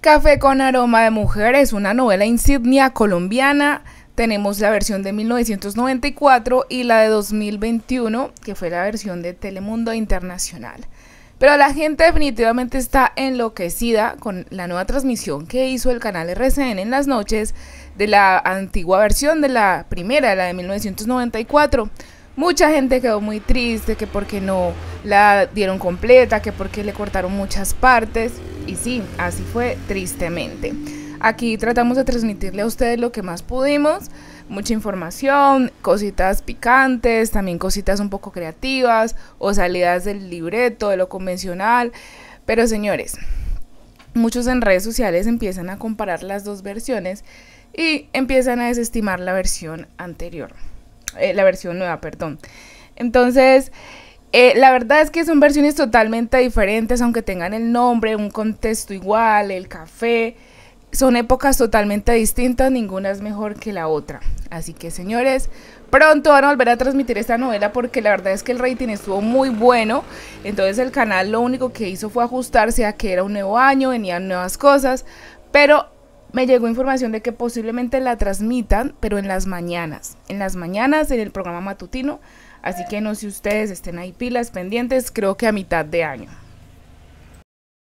Café con aroma de mujer es una novela insignia colombiana. Tenemos la versión de 1994 y la de 2021, que fue la versión de Telemundo Internacional. Pero la gente definitivamente está enloquecida con la nueva transmisión que hizo el canal RCN en las noches de la antigua versión de la primera, la de 1994. Mucha gente quedó muy triste que porque no la dieron completa, que porque le cortaron muchas partes. Y sí, así fue tristemente. Aquí tratamos de transmitirle a ustedes lo que más pudimos, mucha información, cositas picantes, también cositas un poco creativas o salidas del libreto, de lo convencional. Pero señores, muchos en redes sociales empiezan a comparar las dos versiones y empiezan a desestimar la versión anterior, eh, la versión nueva, perdón. Entonces, eh, la verdad es que son versiones totalmente diferentes, aunque tengan el nombre, un contexto igual, el café. Son épocas totalmente distintas, ninguna es mejor que la otra. Así que señores, pronto van a volver a transmitir esta novela porque la verdad es que el rating estuvo muy bueno. Entonces el canal lo único que hizo fue ajustarse a que era un nuevo año, venían nuevas cosas. Pero me llegó información de que posiblemente la transmitan, pero en las mañanas. En las mañanas, en el programa matutino. Así que no sé si ustedes estén ahí pilas pendientes, creo que a mitad de año.